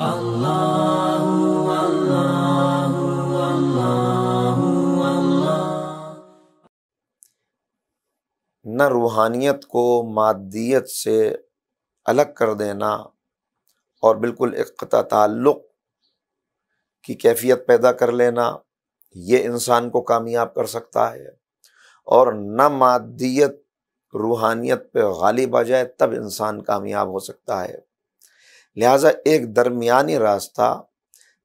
न रूहानियत को मादियत से अलग कर देना और बिल्कुल इकता ताल्लुक़ की कैफियत पैदा कर लेना ये इंसान को कामयाब कर सकता है और न मादियत रूहानियत पे गालिब आ जाए तब इंसान कामयाब हो सकता है लिहाजा एक दरमियानी रास्ता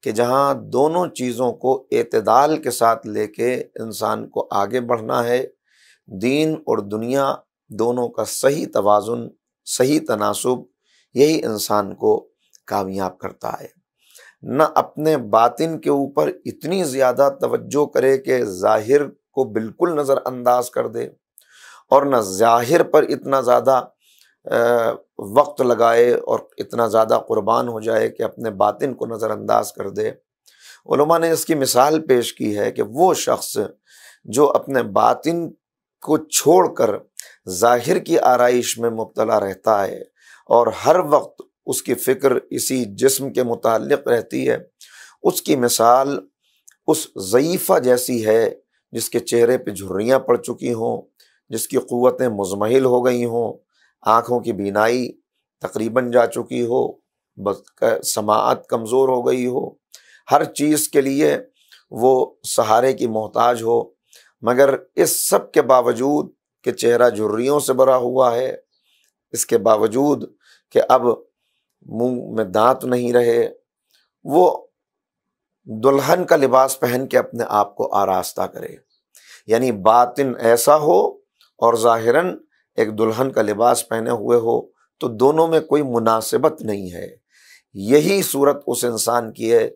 कि जहाँ दोनों चीज़ों को अतदाल के साथ लेके इंसान को आगे बढ़ना है दीन और दुनिया दोनों का सही तोज़ुन सही तनासब यही इंसान को कामयाब करता है न अपने बातिन के ऊपर इतनी ज़्यादा तवज्जो करे कि ज़ाहिर को बिल्कुल नज़रअंदाज कर दे और न ज़ाहिर पर इतना ज़्यादा वक्त लगाए और इतना ज़्यादा क़ुरबान हो जाए कि अपने बातिन को नज़रअंदाज कर दे उलमा ने इसकी मिसाल पेश की है कि वो शख्स जो अपने बातिन को छोड़कर ज़ाहिर की आरइश में मुबतला रहता है और हर वक्त उसकी फ़िक्र इसी जिस्म के मुतक़ रहती है उसकी मिसाल उस ज़यीफ़ा जैसी है जिसके चेहरे पर झुर्रियाँ पड़ चुकी हों जिसकी क़वतें मुजमहिल हो गई हों आँखों की बीनाई तकरीबन जा चुकी हो बस समात कमज़ोर हो गई हो हर चीज़ के लिए वो सहारे की मोहताज हो मगर इस सब के बावजूद कि चेहरा झुर्रियों से भरा हुआ है इसके बावजूद कि अब मुंह में दांत नहीं रहे वो दुल्हन का लिबास पहन के अपने आप को आरास्ता करे यानी बातिन ऐसा हो और ज़ाहिरन एक दुल्हन का लिबास पहने हुए हो तो दोनों में कोई मुनासिबत नहीं है यही सूरत उस इंसान की है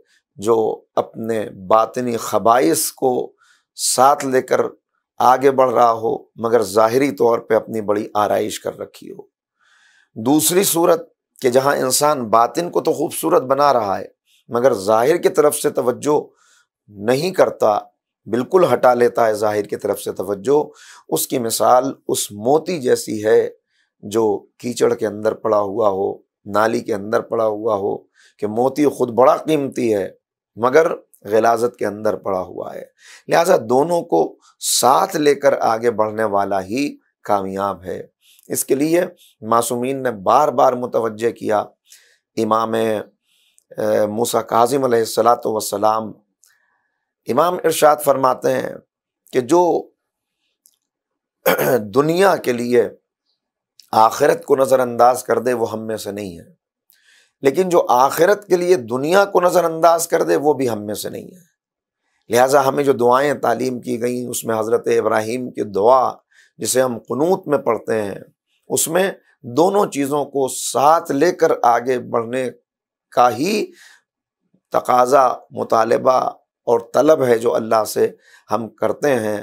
जो अपने बातनी खबाइस को साथ लेकर आगे बढ़ रहा हो मगर ज़ाहरी तौर पे अपनी बड़ी आरइश कर रखी हो दूसरी सूरत कि जहाँ इंसान बातिन को तो खूबसूरत बना रहा है मगर ज़ाहिर की तरफ से तवज्जो नहीं करता बिल्कुल हटा लेता है ज़ाहिर की तरफ से तवज्जो उसकी मिसाल उस मोती जैसी है जो कीचड़ के अंदर पड़ा हुआ हो नाली के अंदर पड़ा हुआ हो कि मोती खुद बड़ा कीमती है मगर गलाजत के अंदर पड़ा हुआ है लिहाजा दोनों को साथ लेकर आगे बढ़ने वाला ही कामयाब है इसके लिए मासूमीन ने बार बार मुतवजह किया इमाम मूसा काजिम सलात वसलाम इमाम इरशाद फरमाते हैं कि जो दुनिया के लिए आखिरत को नज़रअंदाज कर दे वो हम में से नहीं है लेकिन जो आखिरत के लिए दुनिया को नज़रअंदाज कर दे वो भी हम में से नहीं है लिहाजा हमें जो दुआएं तालीम की गई उसमें हज़रत इब्राहिम की दुआ जिसे हम क़नूत में पढ़ते हैं उसमें दोनों चीज़ों को साथ लेकर आगे बढ़ने का ही तकाजा मुतालबा और तलब है जो अल्लाह से हम करते हैं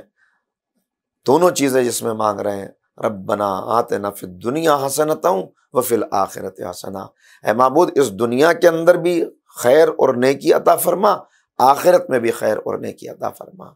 दोनों चीज़ें जिसमें मांग रहे हैं रब बना आते न फिर दुनिया हसनता हूँ व फिल आखिरत हसना ए महबूद इस दुनिया के अंदर भी खैर और नेकी अता फरमा आखिरत में भी खैर और नेकी अता फरमा